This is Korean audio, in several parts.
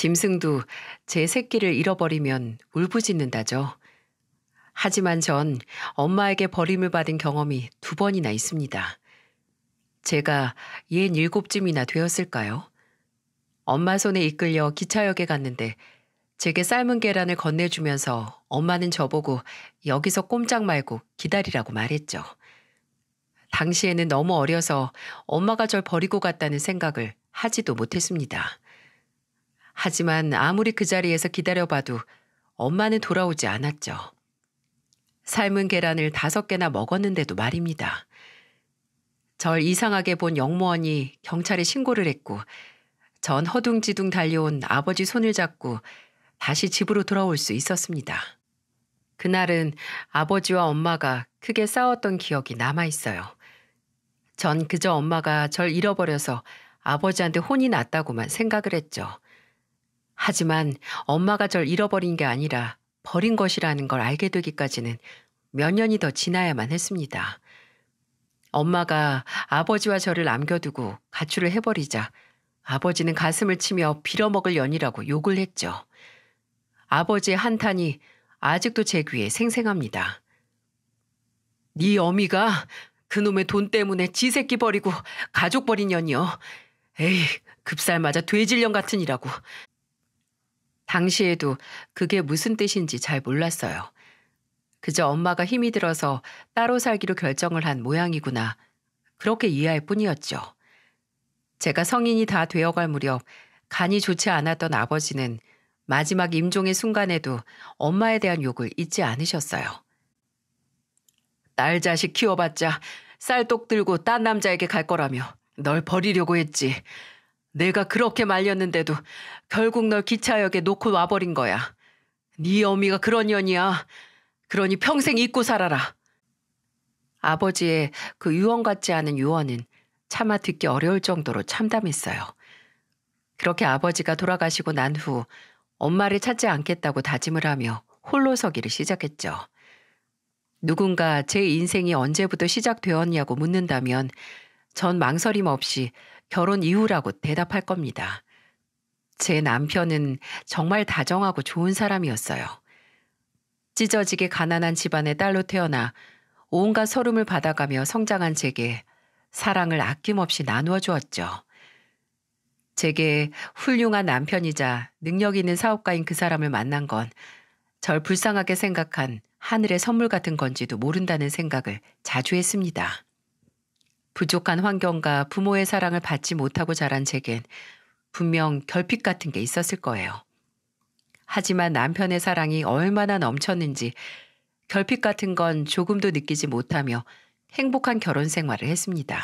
짐승도 제 새끼를 잃어버리면 울부짖는다죠. 하지만 전 엄마에게 버림을 받은 경험이 두 번이나 있습니다. 제가 옛 일곱쯤이나 되었을까요? 엄마 손에 이끌려 기차역에 갔는데 제게 삶은 계란을 건네주면서 엄마는 저보고 여기서 꼼짝 말고 기다리라고 말했죠. 당시에는 너무 어려서 엄마가 절 버리고 갔다는 생각을 하지도 못했습니다. 하지만 아무리 그 자리에서 기다려봐도 엄마는 돌아오지 않았죠. 삶은 계란을 다섯 개나 먹었는데도 말입니다. 절 이상하게 본 영무원이 경찰에 신고를 했고 전 허둥지둥 달려온 아버지 손을 잡고 다시 집으로 돌아올 수 있었습니다. 그날은 아버지와 엄마가 크게 싸웠던 기억이 남아 있어요. 전 그저 엄마가 절 잃어버려서 아버지한테 혼이 났다고만 생각을 했죠. 하지만 엄마가 절 잃어버린 게 아니라 버린 것이라는 걸 알게 되기까지는 몇 년이 더 지나야만 했습니다. 엄마가 아버지와 저를 남겨두고 가출을 해버리자 아버지는 가슴을 치며 빌어먹을 연이라고 욕을 했죠. 아버지의 한탄이 아직도 제 귀에 생생합니다. 네 어미가 그놈의 돈 때문에 지 새끼 버리고 가족 버린 년이요. 에이 급살 맞아 돼질년 같은 이라고 당시에도 그게 무슨 뜻인지 잘 몰랐어요. 그저 엄마가 힘이 들어서 따로 살기로 결정을 한 모양이구나. 그렇게 이해할 뿐이었죠. 제가 성인이 다 되어갈 무렵 간이 좋지 않았던 아버지는 마지막 임종의 순간에도 엄마에 대한 욕을 잊지 않으셨어요. 딸 자식 키워봤자 쌀떡 들고 딴 남자에게 갈 거라며 널 버리려고 했지. 내가 그렇게 말렸는데도 결국 널 기차역에 놓고 와버린 거야. 네 어미가 그런 년이야. 그러니 평생 잊고 살아라. 아버지의 그 유언 같지 않은 유언은 차마 듣기 어려울 정도로 참담했어요. 그렇게 아버지가 돌아가시고 난 후 엄마를 찾지 않겠다고 다짐을 하며 홀로 서기를 시작했죠. 누군가 제 인생이 언제부터 시작되었냐고 묻는다면 전 망설임 없이 결혼 이후라고 대답할 겁니다. 제 남편은 정말 다정하고 좋은 사람이었어요. 찢어지게 가난한 집안의 딸로 태어나 온갖 서름을 받아가며 성장한 제게 사랑을 아낌없이 나누어 주었죠. 제게 훌륭한 남편이자 능력 있는 사업가인 그 사람을 만난 건 절 불쌍하게 생각한 하늘의 선물 같은 건지도 모른다는 생각을 자주 했습니다. 부족한 환경과 부모의 사랑을 받지 못하고 자란 제겐 분명 결핍 같은 게 있었을 거예요. 하지만 남편의 사랑이 얼마나 넘쳤는지 결핍 같은 건 조금도 느끼지 못하며 행복한 결혼 생활을 했습니다.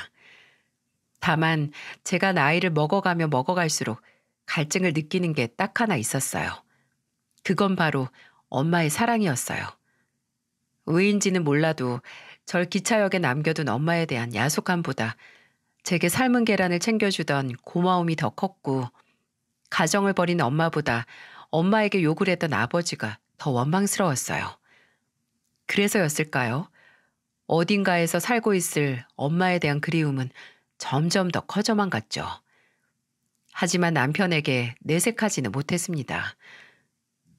다만 제가 나이를 먹어가며 먹어갈수록 갈증을 느끼는 게 딱 하나 있었어요. 그건 바로 엄마의 사랑이었어요. 왜인지는 몰라도 절 기차역에 남겨둔 엄마에 대한 야속함보다 제게 삶은 계란을 챙겨주던 고마움이 더 컸고 가정을 버린 엄마보다 엄마에게 욕을 했던 아버지가 더 원망스러웠어요. 그래서였을까요? 어딘가에서 살고 있을 엄마에 대한 그리움은 점점 더 커져만 갔죠. 하지만 남편에게 내색하지는 못했습니다.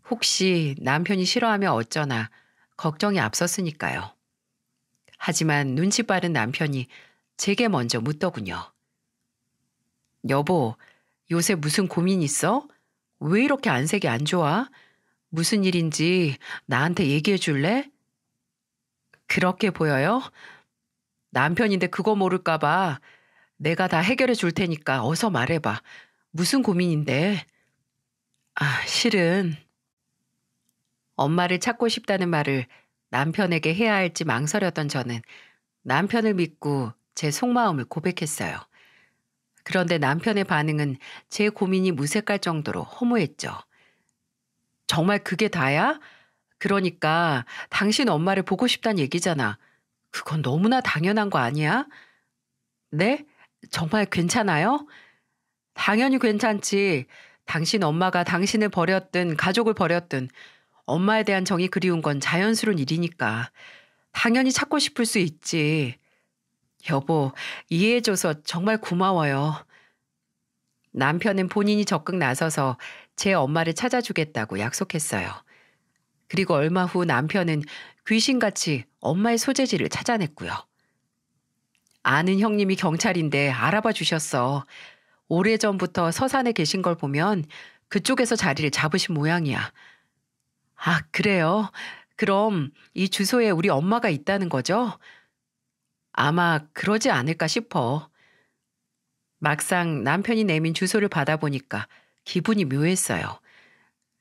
혹시 남편이 싫어하면 어쩌나 걱정이 앞섰으니까요. 하지만 눈치 빠른 남편이 제게 먼저 묻더군요. 여보, 요새 무슨 고민 있어? 왜 이렇게 안색이 안 좋아? 무슨 일인지 나한테 얘기해 줄래? 그렇게 보여요? 남편인데 그거 모를까봐 내가 다 해결해 줄 테니까 어서 말해봐. 무슨 고민인데? 아, 실은 엄마를 찾고 싶다는 말을 남편에게 해야 할지 망설였던 저는 남편을 믿고 제 속마음을 고백했어요. 그런데 남편의 반응은 제 고민이 무색할 정도로 허무했죠. 정말 그게 다야? 그러니까 당신 엄마를 보고 싶단 얘기잖아. 그건 너무나 당연한 거 아니야? 네? 정말 괜찮아요? 당연히 괜찮지. 당신 엄마가 당신을 버렸든 가족을 버렸든 엄마에 대한 정이 그리운 건 자연스러운 일이니까 당연히 찾고 싶을 수 있지. 여보, 이해해줘서 정말 고마워요. 남편은 본인이 적극 나서서 제 엄마를 찾아주겠다고 약속했어요. 그리고 얼마 후 남편은 귀신같이 엄마의 소재지를 찾아냈고요. 아는 형님이 경찰인데 알아봐 주셨어. 오래전부터 서산에 계신 걸 보면 그쪽에서 자리를 잡으신 모양이야. 아, 그래요? 그럼 이 주소에 우리 엄마가 있다는 거죠? 아마 그러지 않을까 싶어. 막상 남편이 내민 주소를 받아보니까 기분이 묘했어요.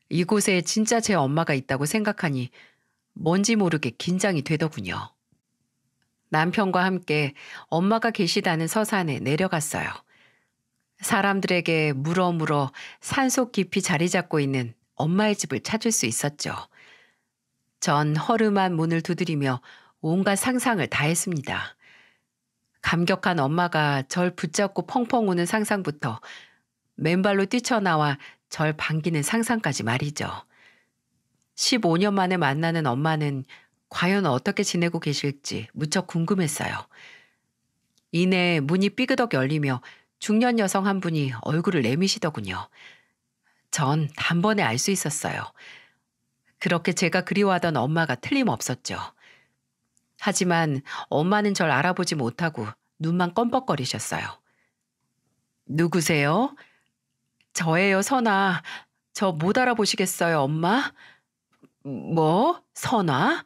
이곳에 진짜 제 엄마가 있다고 생각하니 뭔지 모르게 긴장이 되더군요. 남편과 함께 엄마가 계시다는 서산에 내려갔어요. 사람들에게 물어 물어 산속 깊이 자리 잡고 있는 엄마의 집을 찾을 수 있었죠. 전 허름한 문을 두드리며 온갖 상상을 다 했습니다. 감격한 엄마가 절 붙잡고 펑펑 우는 상상부터 맨발로 뛰쳐나와 절 반기는 상상까지 말이죠. 15년 만에 만나는 엄마는 과연 어떻게 지내고 계실지 무척 궁금했어요. 이내 문이 삐그덕 열리며 중년 여성 한 분이 얼굴을 내미시더군요. 전 단번에 알 수 있었어요. 그렇게 제가 그리워하던 엄마가 틀림없었죠. 하지만 엄마는 절 알아보지 못하고 눈만 껌뻑거리셨어요. 누구세요? 저예요, 선아. 저 못 알아보시겠어요, 엄마? 뭐? 선아?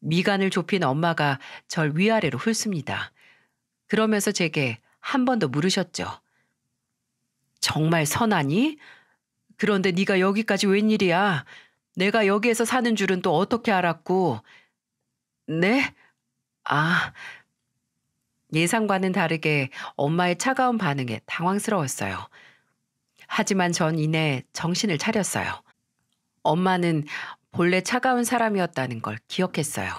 미간을 좁힌 엄마가 절 위아래로 훑습니다. 그러면서 제게 한 번 더 물으셨죠. 정말 선하니? 그런데 네가 여기까지 웬일이야? 내가 여기에서 사는 줄은 또 어떻게 알았고? 네? 아, 예상과는 다르게 엄마의 차가운 반응에 당황스러웠어요. 하지만 전 이내 정신을 차렸어요. 엄마는 본래 차가운 사람이었다는 걸 기억했어요.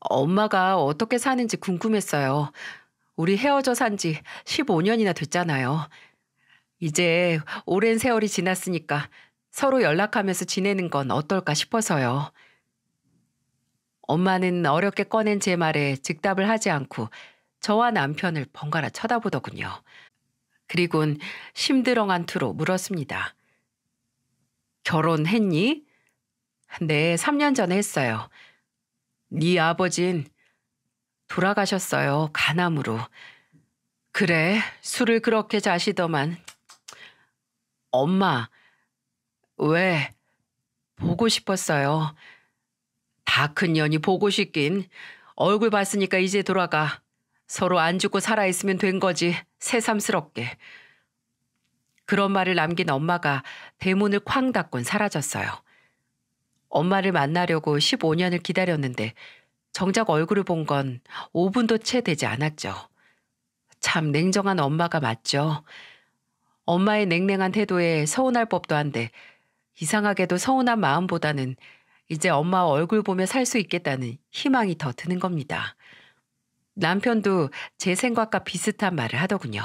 엄마가 어떻게 사는지 궁금했어요. 우리 헤어져 산 지 15년이나 됐잖아요. 이제 오랜 세월이 지났으니까 서로 연락하면서 지내는 건 어떨까 싶어서요. 엄마는 어렵게 꺼낸 제 말에 즉답을 하지 않고 저와 남편을 번갈아 쳐다보더군요. 그리곤 심드렁한 투로 물었습니다. 결혼했니? 네, 3년 전에 했어요. 네 아버진 돌아가셨어요. 간암으로. 그래, 술을 그렇게 자시더만. 엄마, 왜? 보고 싶었어요. 다 큰 년이 보고 싶긴. 얼굴 봤으니까 이제 돌아가. 서로 안 죽고 살아있으면 된 거지. 새삼스럽게. 그런 말을 남긴 엄마가 대문을 쾅 닫곤 사라졌어요. 엄마를 만나려고 15년을 기다렸는데 정작 얼굴을 본 건 5분도 채 되지 않았죠. 참 냉정한 엄마가 맞죠. 엄마의 냉랭한 태도에 서운할 법도 한데 이상하게도 서운한 마음보다는 이제 엄마 얼굴 보며 살 수 있겠다는 희망이 더 드는 겁니다. 남편도 제 생각과 비슷한 말을 하더군요.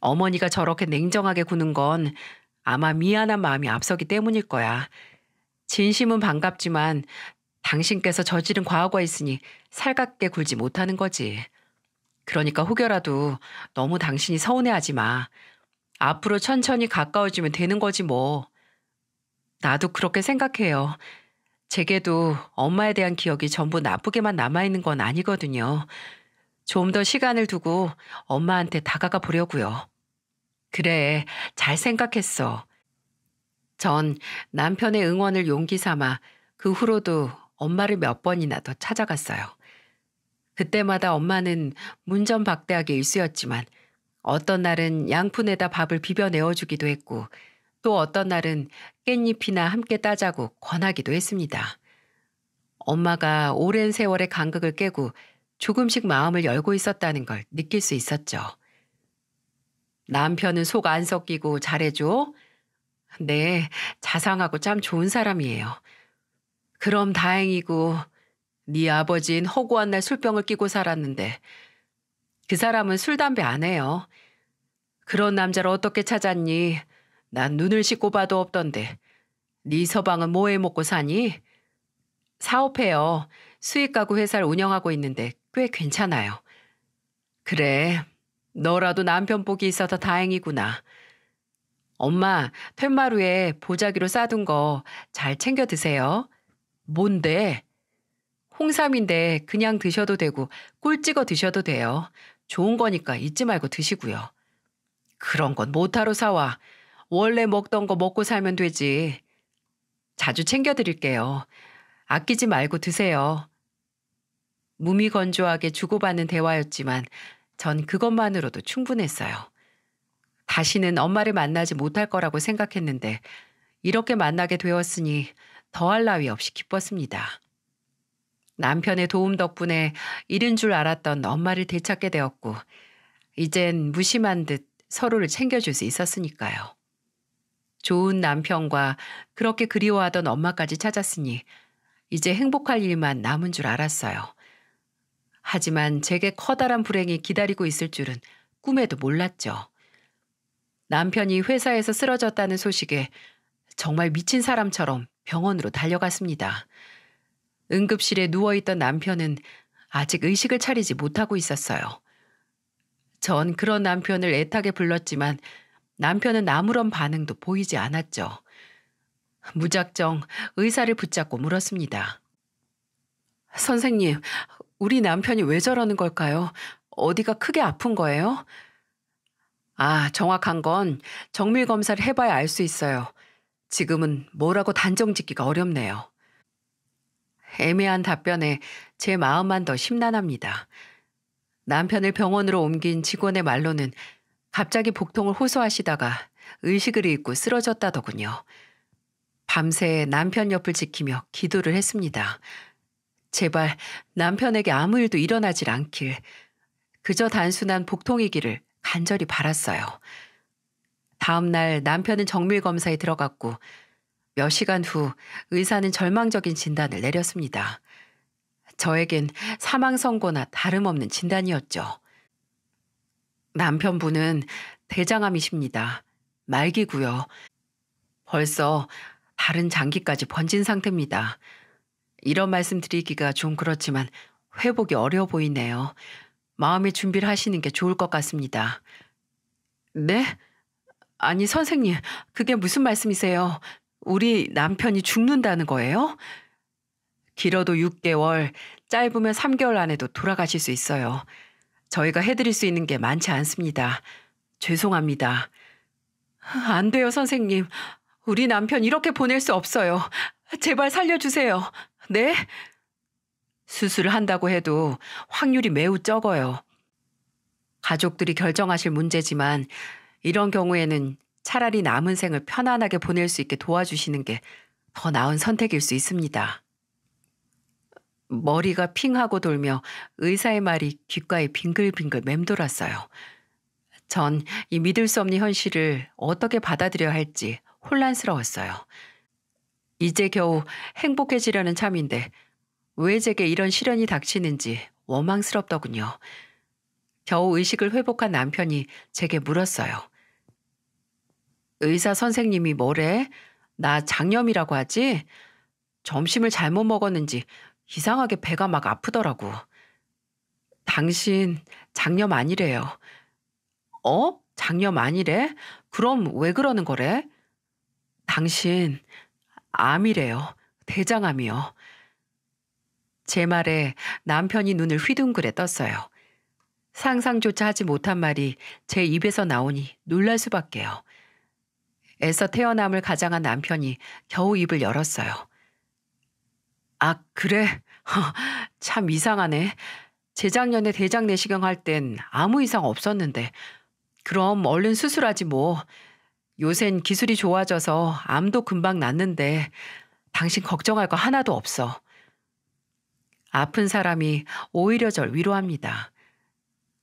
어머니가 저렇게 냉정하게 구는 건 아마 미안한 마음이 앞서기 때문일 거야. 진심은 반갑지만 당신께서 저지른 과거가 있으니 살갑게 굴지 못하는 거지. 그러니까 혹여라도 너무 당신이 서운해하지 마. 앞으로 천천히 가까워지면 되는 거지 뭐. 나도 그렇게 생각해요. 제게도 엄마에 대한 기억이 전부 나쁘게만 남아있는 건 아니거든요. 좀 더 시간을 두고 엄마한테 다가가 보려고요. 그래, 잘 생각했어. 전 남편의 응원을 용기 삼아 그 후로도 엄마를 몇 번이나 더 찾아갔어요. 그때마다 엄마는 문전박대하게 일쑤였지만 어떤 날은 양푼에다 밥을 비벼 내어주기도 했고 또 어떤 날은 깻잎이나 함께 따자고 권하기도 했습니다. 엄마가 오랜 세월의 간극을 깨고 조금씩 마음을 열고 있었다는 걸 느낄 수 있었죠. 남편은 속 안 섞이고 잘해줘? 네, 자상하고 참 좋은 사람이에요. 그럼 다행이고 네 아버지인 허구한 날 술병을 끼고 살았는데 그 사람은 술 담배 안 해요. 그런 남자를 어떻게 찾았니? 난 눈을 씻고 봐도 없던데. 네 서방은 뭐 해 먹고 사니? 사업해요. 수익 가구 회사를 운영하고 있는데 꽤 괜찮아요. 그래. 너라도 남편 복이 있어서 다행이구나. 엄마, 퇴마루에 보자기로 싸둔 거 잘 챙겨 드세요. 뭔데? 홍삼인데 그냥 드셔도 되고 꿀 찍어 드셔도 돼요. 좋은 거니까 잊지 말고 드시고요. 그런 건 못하러 사와. 원래 먹던 거 먹고 살면 되지. 자주 챙겨드릴게요. 아끼지 말고 드세요. 무미건조하게 주고받는 대화였지만 전 그것만으로도 충분했어요. 다시는 엄마를 만나지 못할 거라고 생각했는데 이렇게 만나게 되었으니 더할 나위 없이 기뻤습니다. 남편의 도움 덕분에 잃은 줄 알았던 엄마를 되찾게 되었고, 이젠 무심한 듯 서로를 챙겨줄 수 있었으니까요. 좋은 남편과 그렇게 그리워하던 엄마까지 찾았으니, 이제 행복할 일만 남은 줄 알았어요. 하지만 제게 커다란 불행이 기다리고 있을 줄은 꿈에도 몰랐죠. 남편이 회사에서 쓰러졌다는 소식에 정말 미친 사람처럼 병원으로 달려갔습니다. 응급실에 누워있던 남편은 아직 의식을 차리지 못하고 있었어요. 전 그런 남편을 애타게 불렀지만 남편은 아무런 반응도 보이지 않았죠. 무작정 의사를 붙잡고 물었습니다. 선생님, 우리 남편이 왜 저러는 걸까요? 어디가 크게 아픈 거예요? 아, 정확한 건 정밀 검사를 해봐야 알 수 있어요. 지금은 뭐라고 단정 짓기가 어렵네요. 애매한 답변에 제 마음만 더 심란합니다. 남편을 병원으로 옮긴 직원의 말로는 갑자기 복통을 호소하시다가 의식을 잃고 쓰러졌다더군요. 밤새 남편 옆을 지키며 기도를 했습니다. 제발 남편에게 아무 일도 일어나질 않길, 그저 단순한 복통이기를 간절히 바랐어요. 다음 날 남편은 정밀 검사에 들어갔고 몇 시간 후 의사는 절망적인 진단을 내렸습니다. 저에겐 사망 선고나 다름없는 진단이었죠. 남편분은 대장암이십니다. 말기고요. 벌써 다른 장기까지 번진 상태입니다. 이런 말씀 드리기가 좀 그렇지만 회복이 어려워 보이네요. 마음의 준비를 하시는 게 좋을 것 같습니다. 네? 아니, 선생님, 그게 무슨 말씀이세요? 우리 남편이 죽는다는 거예요? 길어도 6개월, 짧으면 3개월 안에도 돌아가실 수 있어요. 저희가 해드릴 수 있는 게 많지 않습니다. 죄송합니다. 안 돼요, 선생님. 우리 남편 이렇게 보낼 수 없어요. 제발 살려주세요. 네? 수술을 한다고 해도 확률이 매우 적어요. 가족들이 결정하실 문제지만 이런 경우에는 차라리 남은 생을 편안하게 보낼 수 있게 도와주시는 게 더 나은 선택일 수 있습니다. 머리가 핑하고 돌며 의사의 말이 귓가에 빙글빙글 맴돌았어요. 전 이 믿을 수 없는 현실을 어떻게 받아들여야 할지 혼란스러웠어요. 이제 겨우 행복해지려는 참인데 왜 제게 이런 시련이 닥치는지 원망스럽더군요. 겨우 의식을 회복한 남편이 제게 물었어요. 의사 선생님이 뭐래? 나 장염이라고 하지? 점심을 잘못 먹었는지 이상하게 배가 막 아프더라고. 당신 장염 아니래요. 어? 장염 아니래? 그럼 왜 그러는 거래? 당신 암이래요. 대장암이요. 제 말에 남편이 눈을 휘둥그레 떴어요. 상상조차 하지 못한 말이 제 입에서 나오니 놀랄 수밖에요. 애써 태어남을 가장한 남편이 겨우 입을 열었어요. 아, 그래? 참 이상하네. 재작년에 대장 내시경 할 땐 아무 이상 없었는데. 그럼 얼른 수술하지 뭐. 요샌 기술이 좋아져서 암도 금방 났는데 당신 걱정할 거 하나도 없어. 아픈 사람이 오히려 절 위로합니다.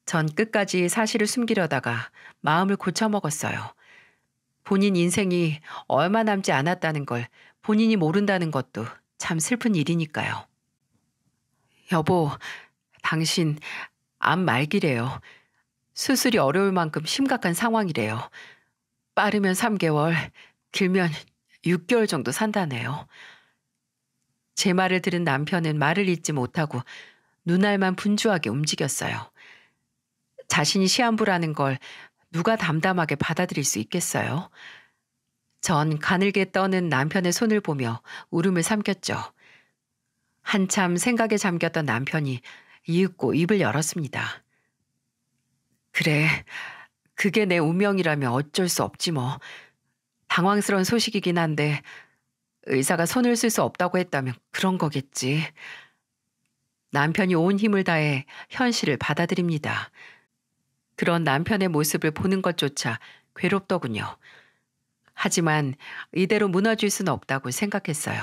전 끝까지 사실을 숨기려다가 마음을 고쳐먹었어요. 본인 인생이 얼마 남지 않았다는 걸 본인이 모른다는 것도 참 슬픈 일이니까요. 여보, 당신 암 말기래요. 수술이 어려울 만큼 심각한 상황이래요. 빠르면 3개월, 길면 6개월 정도 산다네요. 제 말을 들은 남편은 말을 잇지 못하고 눈알만 분주하게 움직였어요. 자신이 시한부라는 걸 누가 담담하게 받아들일 수 있겠어요? 전 가늘게 떠는 남편의 손을 보며 울음을 삼켰죠. 한참 생각에 잠겼던 남편이 이윽고 입을 열었습니다. 그래, 그게 내 운명이라면 어쩔 수 없지 뭐. 당황스러운 소식이긴 한데 의사가 손을 쓸 수 없다고 했다면 그런 거겠지. 남편이 온 힘을 다해 현실을 받아들입니다. 그런 남편의 모습을 보는 것조차 괴롭더군요. 하지만 이대로 무너질 순 없다고 생각했어요.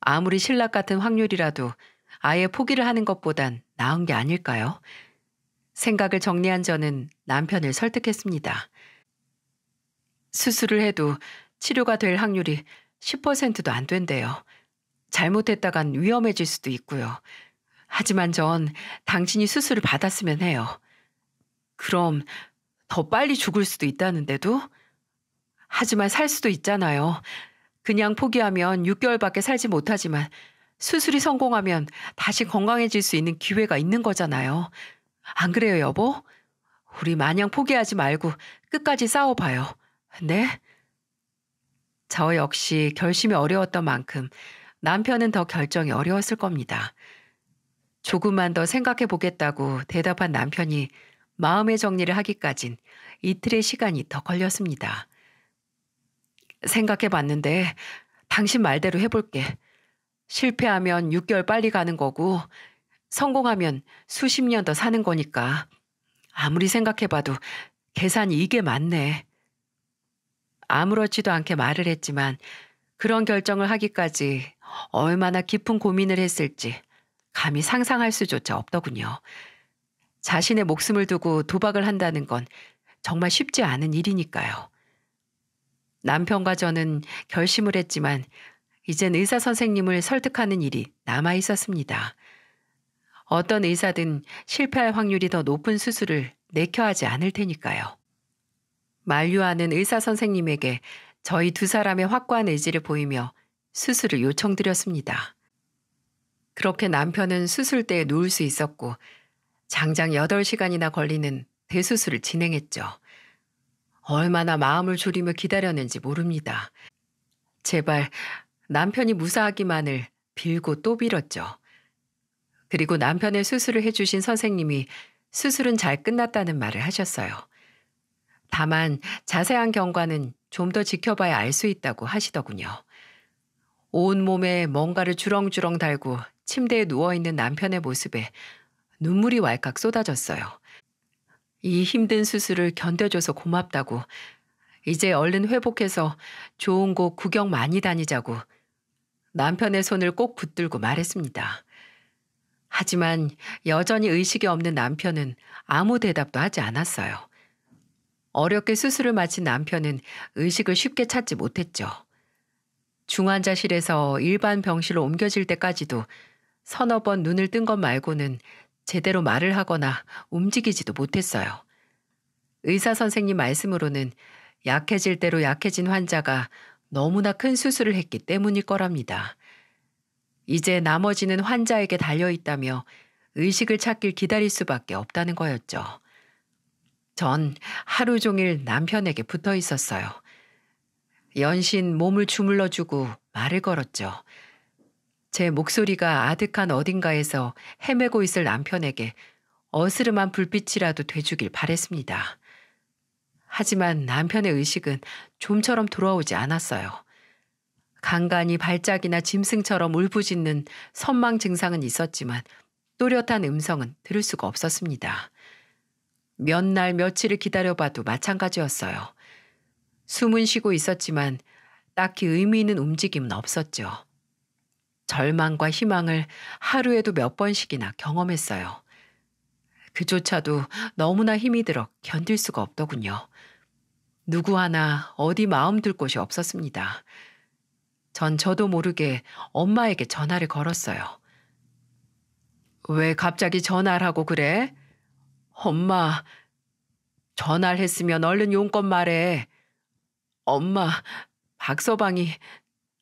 아무리 신락 같은 확률이라도 아예 포기를 하는 것보단 나은 게 아닐까요? 생각을 정리한 저는 남편을 설득했습니다. 수술을 해도 치료가 될 확률이 10%도 안 된대요. 잘못했다간 위험해질 수도 있고요. 하지만 전 당신이 수술을 받았으면 해요. 그럼 더 빨리 죽을 수도 있다는데도? 하지만 살 수도 있잖아요. 그냥 포기하면 6개월밖에 살지 못하지만 수술이 성공하면 다시 건강해질 수 있는 기회가 있는 거잖아요. 안 그래요, 여보? 우리 마냥 포기하지 말고 끝까지 싸워봐요. 네? 저 역시 결심이 어려웠던 만큼 남편은 더 결정이 어려웠을 겁니다. 조금만 더 생각해 보겠다고 대답한 남편이 마음의 정리를 하기까진 이틀의 시간이 더 걸렸습니다. 생각해 봤는데 당신 말대로 해볼게. 실패하면 6개월 빨리 가는 거고 성공하면 수십 년 더 사는 거니까 아무리 생각해봐도 계산이 이게 맞네. 아무렇지도 않게 말을 했지만 그런 결정을 하기까지 얼마나 깊은 고민을 했을지 감히 상상할 수조차 없더군요. 자신의 목숨을 두고 도박을 한다는 건 정말 쉽지 않은 일이니까요. 남편과 저는 결심을 했지만 이젠 의사 선생님을 설득하는 일이 남아 있었습니다. 어떤 의사든 실패할 확률이 더 높은 수술을 내켜하지 않을 테니까요. 만류하는 의사 선생님에게 저희 두 사람의 확고한 의지를 보이며 수술을 요청드렸습니다. 그렇게 남편은 수술대에 누울 수 있었고 장장 8시간이나 걸리는 대수술을 진행했죠. 얼마나 마음을 졸이며 기다렸는지 모릅니다. 제발 남편이 무사하기만을 빌고 또 빌었죠. 그리고 남편의 수술을 해주신 선생님이 수술은 잘 끝났다는 말을 하셨어요. 다만 자세한 경과는 좀 더 지켜봐야 알 수 있다고 하시더군요. 온몸에 뭔가를 주렁주렁 달고 침대에 누워있는 남편의 모습에 눈물이 왈칵 쏟아졌어요. 이 힘든 수술을 견뎌줘서 고맙다고 이제 얼른 회복해서 좋은 곳 구경 많이 다니자고 남편의 손을 꼭 붙들고 말했습니다. 하지만 여전히 의식이 없는 남편은 아무 대답도 하지 않았어요. 어렵게 수술을 마친 남편은 의식을 쉽게 찾지 못했죠. 중환자실에서 일반 병실로 옮겨질 때까지도 서너 번 눈을 뜬 것 말고는 제대로 말을 하거나 움직이지도 못했어요. 의사 선생님 말씀으로는 약해질 대로 약해진 환자가 너무나 큰 수술을 했기 때문일 거랍니다. 이제 나머지는 환자에게 달려있다며 의식을 찾길 기다릴 수밖에 없다는 거였죠. 전 하루 종일 남편에게 붙어 있었어요. 연신 몸을 주물러주고 말을 걸었죠. 제 목소리가 아득한 어딘가에서 헤매고 있을 남편에게 어스름한 불빛이라도 돼주길 바랬습니다. 하지만 남편의 의식은 좀처럼 돌아오지 않았어요. 간간히 발작이나 짐승처럼 울부짖는 선망 증상은 있었지만 또렷한 음성은 들을 수가 없었습니다. 몇 날 며칠을 기다려봐도 마찬가지였어요. 숨은 쉬고 있었지만 딱히 의미 있는 움직임은 없었죠. 절망과 희망을 하루에도 몇 번씩이나 경험했어요. 그조차도 너무나 힘이 들어 견딜 수가 없더군요. 누구 하나 어디 마음 둘 곳이 없었습니다. 전 저도 모르게 엄마에게 전화를 걸었어요. 왜 갑자기 전화를 하고 그래? 엄마, 전화를 했으면 얼른 용건 말해. 엄마, 박서방이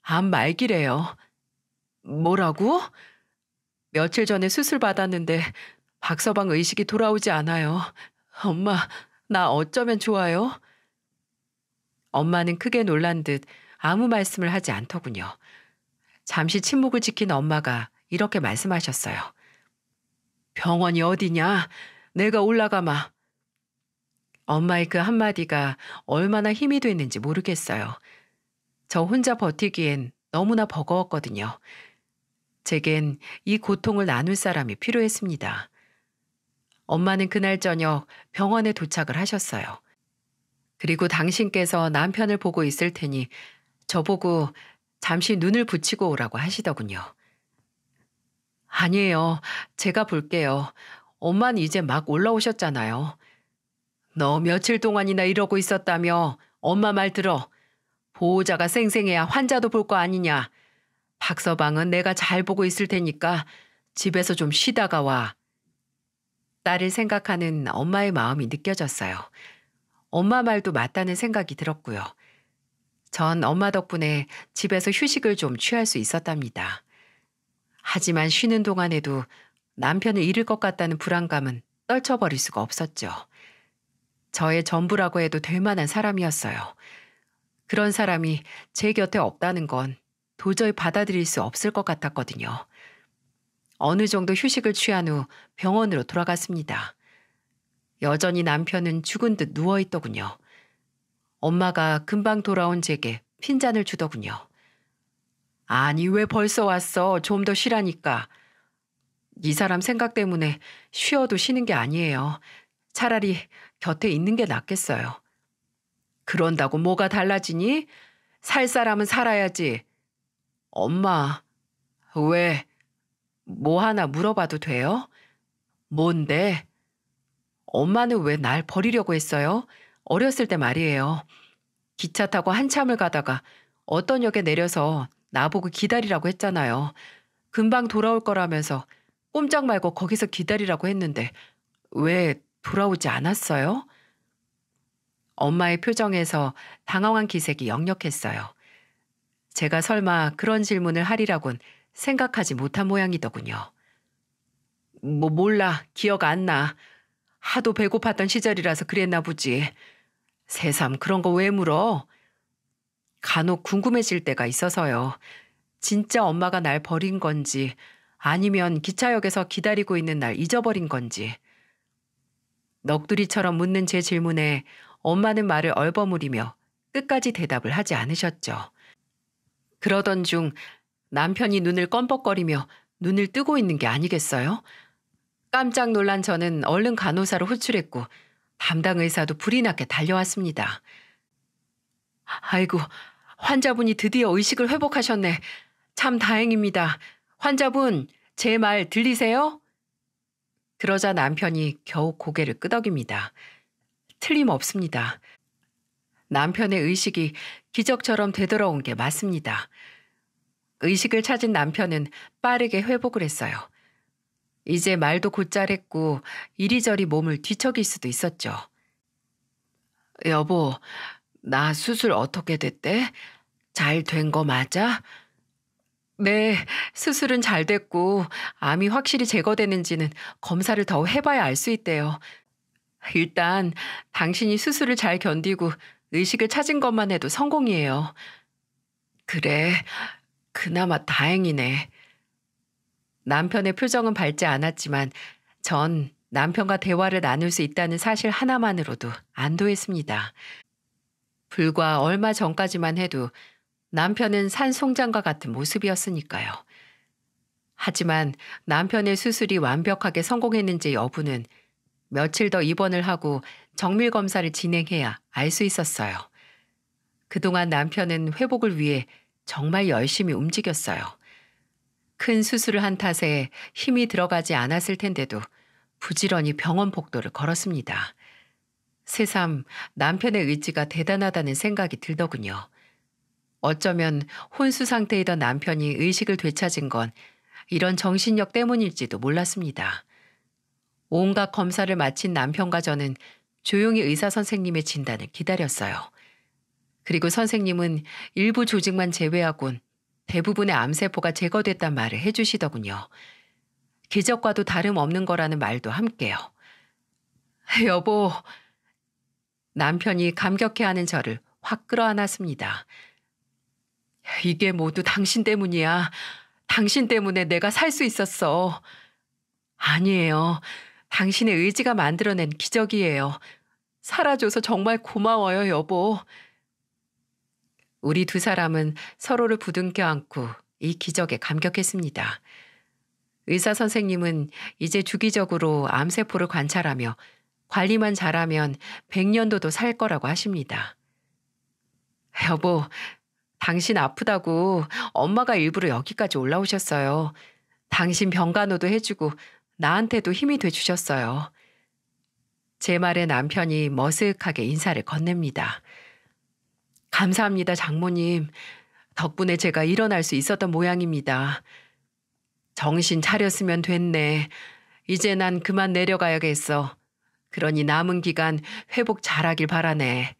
암 말기래요. 뭐라고? 며칠 전에 수술 받았는데 박서방 의식이 돌아오지 않아요. 엄마, 나 어쩌면 좋아요? 엄마는 크게 놀란 듯 아무 말씀을 하지 않더군요. 잠시 침묵을 지킨 엄마가 이렇게 말씀하셨어요. 병원이 어디냐? 내가 올라가마. 엄마의 그 한마디가 얼마나 힘이 됐는지 모르겠어요. 저 혼자 버티기엔 너무나 버거웠거든요. 제겐 이 고통을 나눌 사람이 필요했습니다. 엄마는 그날 저녁 병원에 도착을 하셨어요. 그리고 당신께서 남편을 보고 있을 테니 저보고 잠시 눈을 붙이고 오라고 하시더군요. 아니에요. 제가 볼게요. 엄마는 이제 막 올라오셨잖아요. 너 며칠 동안이나 이러고 있었다며 엄마 말 들어. 보호자가 생생해야 환자도 볼 거 아니냐. 박 서방은 내가 잘 보고 있을 테니까 집에서 좀 쉬다가 와. 딸을 생각하는 엄마의 마음이 느껴졌어요. 엄마 말도 맞다는 생각이 들었고요. 전 엄마 덕분에 집에서 휴식을 좀 취할 수 있었답니다. 하지만 쉬는 동안에도 남편을 잃을 것 같다는 불안감은 떨쳐버릴 수가 없었죠. 저의 전부라고 해도 될 만한 사람이었어요. 그런 사람이 제 곁에 없다는 건 도저히 받아들일 수 없을 것 같았거든요. 어느 정도 휴식을 취한 후 병원으로 돌아갔습니다. 여전히 남편은 죽은 듯 누워 있더군요. 엄마가 금방 돌아온 제게 핀잔을 주더군요. 아니, 왜 벌써 왔어? 좀 더 쉬라니까. 이 사람 생각 때문에 쉬어도 쉬는 게 아니에요. 차라리 곁에 있는 게 낫겠어요. 그런다고 뭐가 달라지니? 살 사람은 살아야지. 엄마, 왜, 뭐 하나 물어봐도 돼요? 뭔데? 엄마는 왜 날 버리려고 했어요? 어렸을 때 말이에요. 기차 타고 한참을 가다가 어떤 역에 내려서 나보고 기다리라고 했잖아요. 금방 돌아올 거라면서 꼼짝 말고 거기서 기다리라고 했는데 왜 돌아오지 않았어요? 엄마의 표정에서 당황한 기색이 역력했어요. 제가 설마 그런 질문을 하리라곤 생각하지 못한 모양이더군요. 뭐 몰라 기억 안 나. 하도 배고팠던 시절이라서 그랬나 보지. 새삼 그런 거 왜 물어? 간혹 궁금해질 때가 있어서요. 진짜 엄마가 날 버린 건지 아니면 기차역에서 기다리고 있는 날 잊어버린 건지. 넋두리처럼 묻는 제 질문에 엄마는 말을 얼버무리며 끝까지 대답을 하지 않으셨죠. 그러던 중 남편이 눈을 껌뻑거리며 눈을 뜨고 있는 게 아니겠어요? 깜짝 놀란 저는 얼른 간호사로 호출했고 담당 의사도 불이 나게 달려왔습니다. 아이고, 환자분이 드디어 의식을 회복하셨네. 참 다행입니다. 환자분, 제 말 들리세요? 그러자 남편이 겨우 고개를 끄덕입니다. 틀림없습니다. 남편의 의식이 기적처럼 되돌아온 게 맞습니다. 의식을 찾은 남편은 빠르게 회복을 했어요. 이제 말도 곧잘했고 이리저리 몸을 뒤척일 수도 있었죠. 여보, 나 수술 어떻게 됐대? 잘 된 거 맞아? 네, 수술은 잘 됐고 암이 확실히 제거되는지는 검사를 더 해봐야 알 수 있대요. 일단 당신이 수술을 잘 견디고 의식을 찾은 것만 해도 성공이에요. 그래, 그나마 다행이네. 남편의 표정은 밝지 않았지만 전 남편과 대화를 나눌 수 있다는 사실 하나만으로도 안도했습니다. 불과 얼마 전까지만 해도 남편은 산송장과 같은 모습이었으니까요. 하지만 남편의 수술이 완벽하게 성공했는지 여부는 며칠 더 입원을 하고 정밀 검사를 진행해야 알 수 있었어요. 그동안 남편은 회복을 위해 정말 열심히 움직였어요. 큰 수술을 한 탓에 힘이 들어가지 않았을 텐데도 부지런히 병원 복도를 걸었습니다. 새삼 남편의 의지가 대단하다는 생각이 들더군요. 어쩌면 혼수 상태이던 남편이 의식을 되찾은 건 이런 정신력 때문일지도 몰랐습니다. 온갖 검사를 마친 남편과 저는 조용히 의사 선생님의 진단을 기다렸어요. 그리고 선생님은 일부 조직만 제외하곤 대부분의 암세포가 제거됐단 말을 해주시더군요. 기적과도 다름없는 거라는 말도 함께요. 여보, 남편이 감격해하는 저를 확 끌어안았습니다. 이게 모두 당신 때문이야. 당신 때문에 내가 살 수 있었어. 아니에요. 당신의 의지가 만들어낸 기적이에요. 살아줘서 정말 고마워요, 여보. 우리 두 사람은 서로를 부둥켜 안고 이 기적에 감격했습니다. 의사 선생님은 이제 주기적으로 암세포를 관찰하며 관리만 잘하면 100년도도 살 거라고 하십니다. 여보, 당신 아프다고 엄마가 일부러 여기까지 올라오셨어요. 당신 병간호도 해주고 나한테도 힘이 돼 주셨어요. 제 말에 남편이 머쓱하게 인사를 건넵니다. 감사합니다, 장모님. 덕분에 제가 일어날 수 있었던 모양입니다. 정신 차렸으면 됐네. 이제 난 그만 내려가야겠어. 그러니 남은 기간 회복 잘하길 바라네.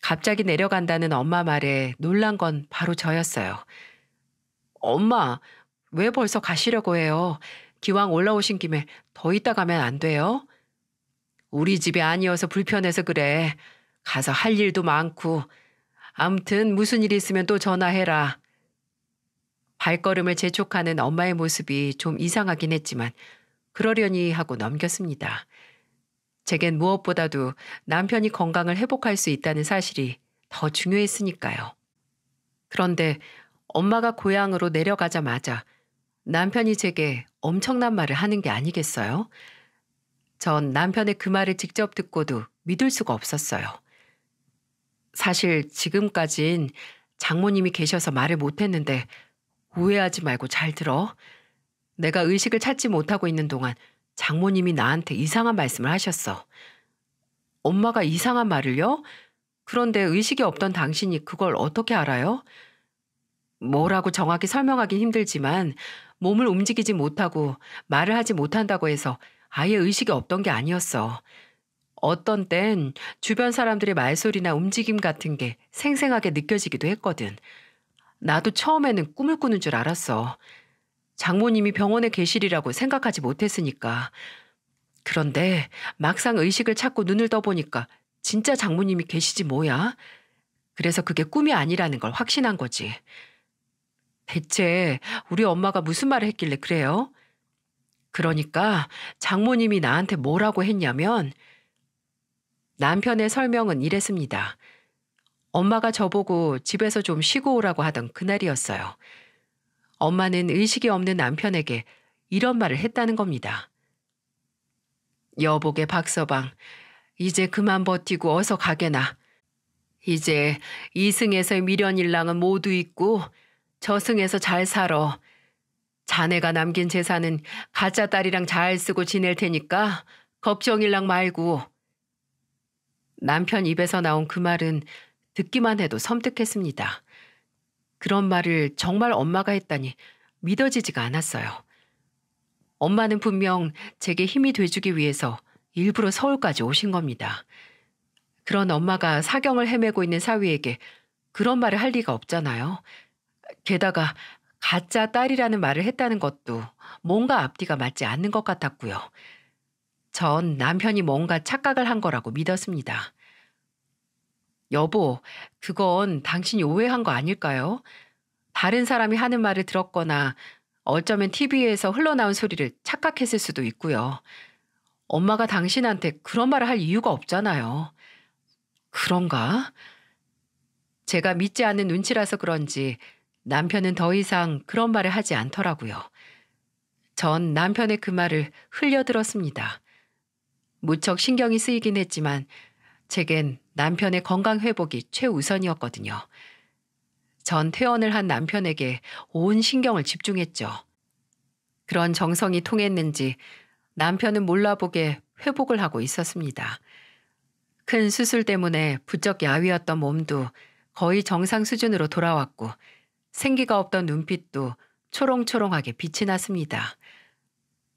갑자기 내려간다는 엄마 말에 놀란 건 바로 저였어요. 엄마, 왜 벌써 가시려고 해요? 기왕 올라오신 김에 더 있다 가면 안 돼요? 우리 집이 아니어서 불편해서 그래. 가서 할 일도 많고. 암튼 무슨 일 있으면 또 전화해라. 발걸음을 재촉하는 엄마의 모습이 좀 이상하긴 했지만 그러려니 하고 넘겼습니다. 제겐 무엇보다도 남편이 건강을 회복할 수 있다는 사실이 더 중요했으니까요. 그런데 엄마가 고향으로 내려가자마자 남편이 제게 엄청난 말을 하는 게 아니겠어요? 전 남편의 그 말을 직접 듣고도 믿을 수가 없었어요. 사실 지금까진 장모님이 계셔서 말을 못했는데 오해하지 말고 잘 들어. 내가 의식을 찾지 못하고 있는 동안 장모님이 나한테 이상한 말씀을 하셨어. 엄마가 이상한 말을요? 그런데 의식이 없던 당신이 그걸 어떻게 알아요? 뭐라고 정확히 설명하긴 힘들지만 몸을 움직이지 못하고 말을 하지 못한다고 해서 아예 의식이 없던 게 아니었어. 어떤 땐 주변 사람들의 말소리나 움직임 같은 게 생생하게 느껴지기도 했거든. 나도 처음에는 꿈을 꾸는 줄 알았어. 장모님이 병원에 계시리라고 생각하지 못했으니까. 그런데 막상 의식을 찾고 눈을 떠보니까 진짜 장모님이 계시지 뭐야? 그래서 그게 꿈이 아니라는 걸 확신한 거지. 대체 우리 엄마가 무슨 말을 했길래 그래요? 그러니까 장모님이 나한테 뭐라고 했냐면 남편의 설명은 이랬습니다. 엄마가 저보고 집에서 좀 쉬고 오라고 하던 그날이었어요. 엄마는 의식이 없는 남편에게 이런 말을 했다는 겁니다. 여보게 박서방, 이제 그만 버티고 어서 가게나. 이제 이승에서의 미련일랑은 모두 있고 저승에서 잘 살아. 자네가 남긴 재산은 가짜 딸이랑 잘 쓰고 지낼 테니까 걱정일랑 말고. 남편 입에서 나온 그 말은 듣기만 해도 섬뜩했습니다. 그런 말을 정말 엄마가 했다니 믿어지지가 않았어요. 엄마는 분명 제게 힘이 돼주기 위해서 일부러 서울까지 오신 겁니다. 그런 엄마가 사경을 헤매고 있는 사위에게 그런 말을 할 리가 없잖아요. 게다가 가짜 딸이라는 말을 했다는 것도 뭔가 앞뒤가 맞지 않는 것 같았고요. 전 남편이 뭔가 착각을 한 거라고 믿었습니다. 여보, 그건 당신이 오해한 거 아닐까요? 다른 사람이 하는 말을 들었거나 어쩌면 TV에서 흘러나온 소리를 착각했을 수도 있고요. 엄마가 당신한테 그런 말을 할 이유가 없잖아요. 그런가? 제가 믿지 않는 눈치라서 그런지 남편은 더 이상 그런 말을 하지 않더라고요. 전 남편의 그 말을 흘려들었습니다. 무척 신경이 쓰이긴 했지만 제겐 남편의 건강 회복이 최우선이었거든요. 전 퇴원을 한 남편에게 온 신경을 집중했죠. 그런 정성이 통했는지 남편은 몰라보게 회복을 하고 있었습니다. 큰 수술 때문에 부쩍 야위었던 몸도 거의 정상 수준으로 돌아왔고 생기가 없던 눈빛도 초롱초롱하게 빛이 났습니다.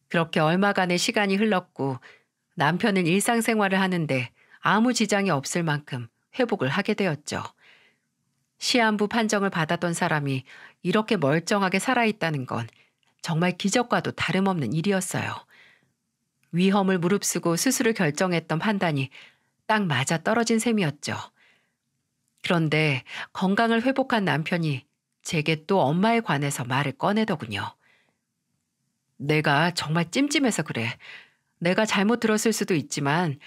그렇게 얼마간의 시간이 흘렀고 남편은 일상생활을 하는데 아무 지장이 없을 만큼 회복을 하게 되었죠. 시한부 판정을 받았던 사람이 이렇게 멀쩡하게 살아있다는 건 정말 기적과도 다름없는 일이었어요. 위험을 무릅쓰고 수술을 결정했던 판단이 딱 맞아 떨어진 셈이었죠. 그런데 건강을 회복한 남편이 제게 또 엄마에 관해서 말을 꺼내더군요. 내가 정말 찜찜해서 그래. 내가 잘못 들었을 수도 있지만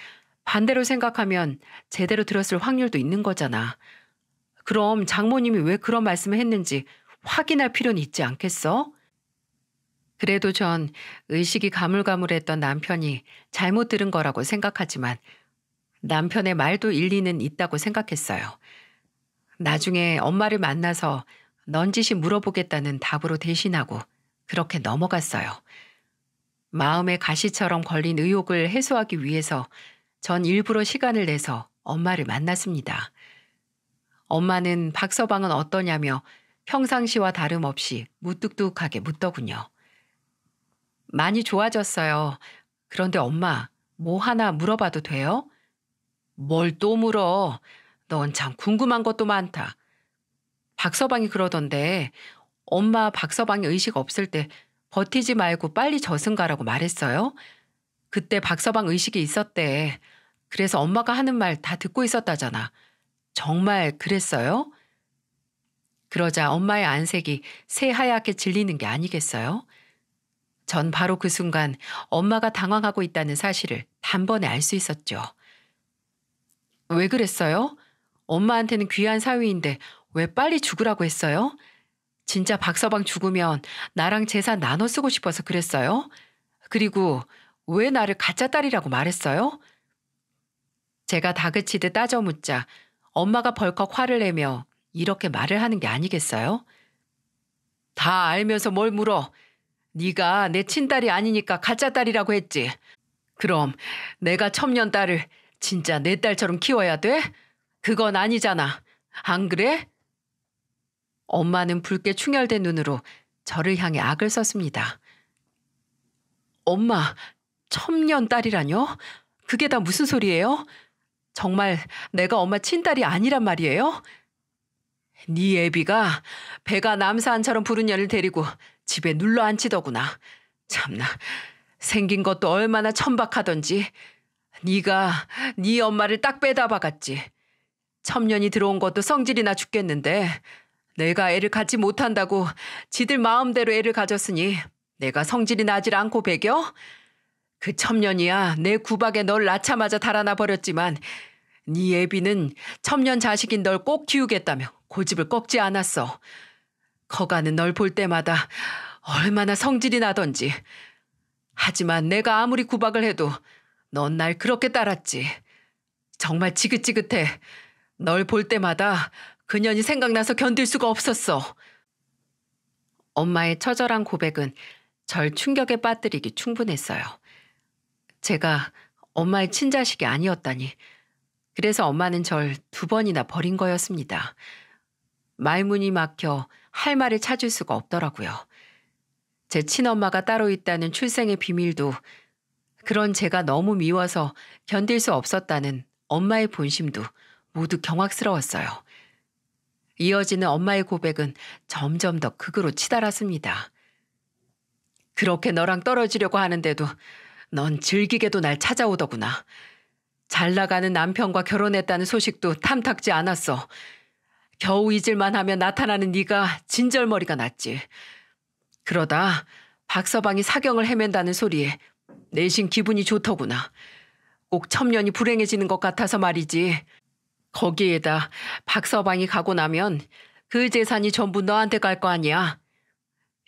반대로 생각하면 제대로 들었을 확률도 있는 거잖아. 그럼 장모님이 왜 그런 말씀을 했는지 확인할 필요는 있지 않겠어? 그래도 전 의식이 가물가물했던 남편이 잘못 들은 거라고 생각하지만 남편의 말도 일리는 있다고 생각했어요. 나중에 엄마를 만나서 넌지시 물어보겠다는 답으로 대신하고 그렇게 넘어갔어요. 마음의 가시처럼 걸린 의혹을 해소하기 위해서 전 일부러 시간을 내서 엄마를 만났습니다. 엄마는 박 서방은 어떠냐며 평상시와 다름없이 무뚝뚝하게 묻더군요. 많이 좋아졌어요. 그런데 엄마, 뭐 하나 물어봐도 돼요? 뭘 또 물어? 넌 참 궁금한 것도 많다. 박서방이 그러던데 엄마 박서방이 의식 없을 때 버티지 말고 빨리 저승가라고 말했어요. 그때 박서방 의식이 있었대. 그래서 엄마가 하는 말 다 듣고 있었다잖아. 정말 그랬어요? 그러자 엄마의 안색이 새하얗게 질리는 게 아니겠어요? 전 바로 그 순간 엄마가 당황하고 있다는 사실을 단번에 알 수 있었죠. 왜 그랬어요? 엄마한테는 귀한 사위인데 왜 빨리 죽으라고 했어요? 진짜 박서방 죽으면 나랑 재산 나눠 쓰고 싶어서 그랬어요? 그리고 왜 나를 가짜 딸이라고 말했어요? 제가 다그치듯 따져 묻자 엄마가 벌컥 화를 내며 이렇게 말을 하는 게 아니겠어요? 다 알면서 뭘 물어? 네가 내 친딸이 아니니까 가짜 딸이라고 했지. 그럼 내가 첩년 딸을 진짜 내 딸처럼 키워야 돼? 그건 아니잖아. 안 그래? 엄마는 붉게 충혈된 눈으로 저를 향해 악을 썼습니다. 엄마, 천년 딸이라뇨? 그게 다 무슨 소리예요? 정말 내가 엄마 친딸이 아니란 말이에요? 네 애비가 배가 남사안처럼 부른 년을 데리고 집에 눌러 앉히더구나. 참나, 생긴 것도 얼마나 천박하던지. 네가 네 엄마를 딱 빼다 박았지. 천년이 들어온 것도 성질이나 죽겠는데 내가 애를 갖지 못한다고 지들 마음대로 애를 가졌으니 내가 성질이 나질 않고 배겨? 그 첨년이야 내 구박에 널 낳자마자 달아나 버렸지만 네 애비는 첨년 자식인 널 꼭 키우겠다며 고집을 꺾지 않았어. 커가는 널 볼 때마다 얼마나 성질이 나던지. 하지만 내가 아무리 구박을 해도 넌 날 그렇게 따랐지. 정말 지긋지긋해. 널 볼 때마다 그년이 생각나서 견딜 수가 없었어. 엄마의 처절한 고백은 절 충격에 빠뜨리기 충분했어요. 제가 엄마의 친자식이 아니었다니. 그래서 엄마는 절 두 번이나 버린 거였습니다. 말문이 막혀 할 말을 찾을 수가 없더라고요. 제 친엄마가 따로 있다는 출생의 비밀도 그런 제가 너무 미워서 견딜 수 없었다는 엄마의 본심도 모두 경악스러웠어요. 이어지는 엄마의 고백은 점점 더 극으로 치달았습니다. 그렇게 너랑 떨어지려고 하는데도 넌 즐기게도 날 찾아오더구나. 잘 나가는 남편과 결혼했다는 소식도 탐탁지 않았어. 겨우 잊을만 하면 나타나는 네가 진절머리가 났지. 그러다 박서방이 사경을 헤맨다는 소리에 내심 기분이 좋더구나. 꼭 첨년이 불행해지는 것 같아서 말이지. 거기에다 박서방이 가고 나면 그 재산이 전부 너한테 갈 거 아니야.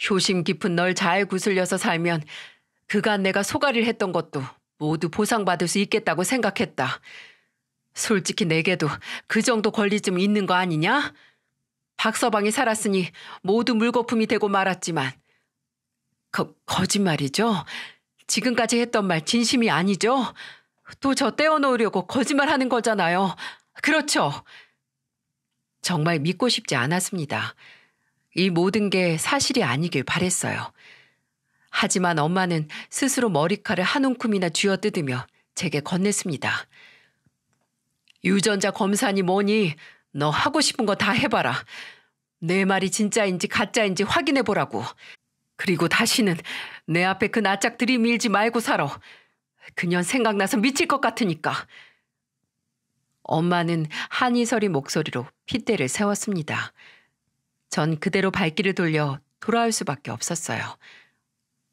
효심 깊은 널 잘 구슬려서 살면 그간 내가 소가리를 했던 것도 모두 보상받을 수 있겠다고 생각했다. 솔직히 내게도 그 정도 권리쯤 있는 거 아니냐? 박서방이 살았으니 모두 물거품이 되고 말았지만 거, 거짓말이죠? 지금까지 했던 말 진심이 아니죠? 또 저 떼어놓으려고 거짓말하는 거잖아요. 그렇죠. 정말 믿고 싶지 않았습니다. 이 모든 게 사실이 아니길 바랬어요. 하지만 엄마는 스스로 머리카락을 한 움큼이나 쥐어뜯으며 제게 건넸습니다. 유전자 검사니 뭐니 너 하고 싶은 거 다 해봐라. 내 말이 진짜인지 가짜인지 확인해 보라고. 그리고 다시는 내 앞에 그 낯짝 들이밀지 말고 살아. 그년 생각나서 미칠 것 같으니까. 엄마는 한이 서리 목소리로 핏대를 세웠습니다. 전 그대로 발길을 돌려 돌아올 수밖에 없었어요.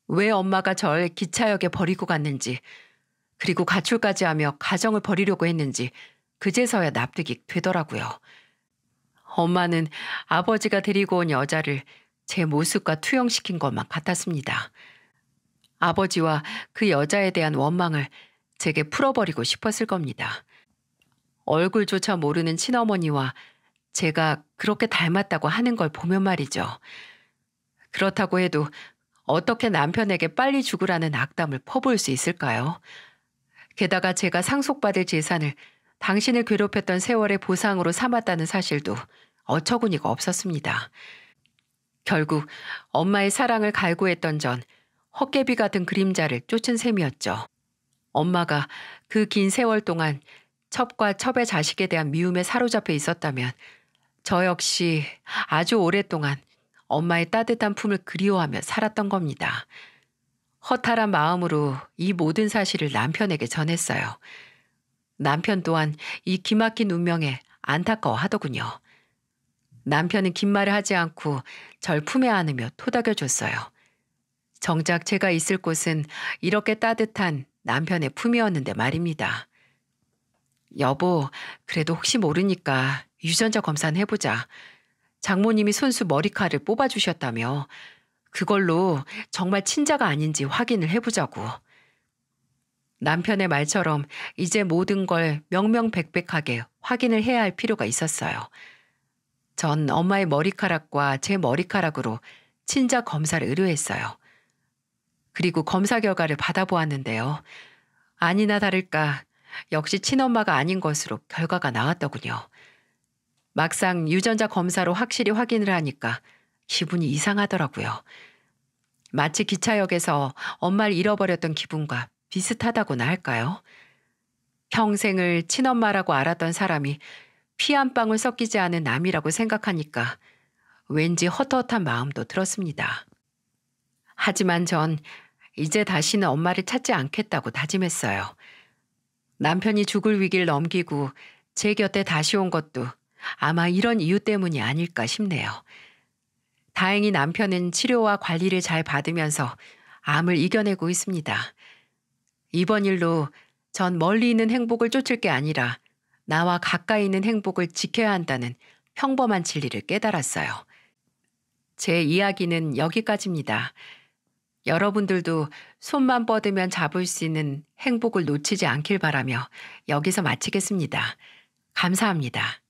왜 엄마가 절 기차역에 버리고 갔는지, 그리고 가출까지 하며 가정을 버리려고 했는지 그제서야 납득이 되더라고요. 엄마는 아버지가 데리고 온 여자를 제 모습과 투영시킨 것만 같았습니다. 아버지와 그 여자에 대한 원망을 제게 풀어버리고 싶었을 겁니다. 얼굴조차 모르는 친어머니와 제가 그렇게 닮았다고 하는 걸 보면 말이죠. 그렇다고 해도 어떻게 남편에게 빨리 죽으라는 악담을 퍼부을 수 있을까요? 게다가 제가 상속받을 재산을 당신을 괴롭혔던 세월의 보상으로 삼았다는 사실도 어처구니가 없었습니다. 결국 엄마의 사랑을 갈구했던 전 헛개비 같은 그림자를 쫓은 셈이었죠. 엄마가 그 긴 세월 동안 첩과 첩의 자식에 대한 미움에 사로잡혀 있었다면 저 역시 아주 오랫동안 엄마의 따뜻한 품을 그리워하며 살았던 겁니다. 허탈한 마음으로 이 모든 사실을 남편에게 전했어요. 남편 또한 이 기막힌 운명에 안타까워 하더군요. 남편은 긴 말을 하지 않고 절 품에 안으며 토닥여 줬어요. 정작 제가 있을 곳은 이렇게 따뜻한 남편의 품이었는데 말입니다. 여보, 그래도 혹시 모르니까 유전자 검사는 해보자. 장모님이 손수 머리카락을 뽑아주셨다며 그걸로 정말 친자가 아닌지 확인을 해보자고. 남편의 말처럼 이제 모든 걸 명명백백하게 확인을 해야 할 필요가 있었어요. 전 엄마의 머리카락과 제 머리카락으로 친자 검사를 의뢰했어요. 그리고 검사 결과를 받아보았는데요. 아니나 다를까 역시 친엄마가 아닌 것으로 결과가 나왔더군요. 막상 유전자 검사로 확실히 확인을 하니까 기분이 이상하더라고요. 마치 기차역에서 엄마를 잃어버렸던 기분과 비슷하다고나 할까요? 평생을 친엄마라고 알았던 사람이 피 한 방울 섞이지 않은 남이라고 생각하니까 왠지 헛헛한 마음도 들었습니다. 하지만 전 이제 다시는 엄마를 찾지 않겠다고 다짐했어요. 남편이 죽을 위기를 넘기고 제 곁에 다시 온 것도 아마 이런 이유 때문이 아닐까 싶네요. 다행히 남편은 치료와 관리를 잘 받으면서 암을 이겨내고 있습니다. 이번 일로 전 멀리 있는 행복을 쫓을 게 아니라 나와 가까이 있는 행복을 지켜야 한다는 평범한 진리를 깨달았어요. 제 이야기는 여기까지입니다. 여러분들도 손만 뻗으면 잡을 수 있는 행복을 놓치지 않길 바라며 여기서 마치겠습니다. 감사합니다.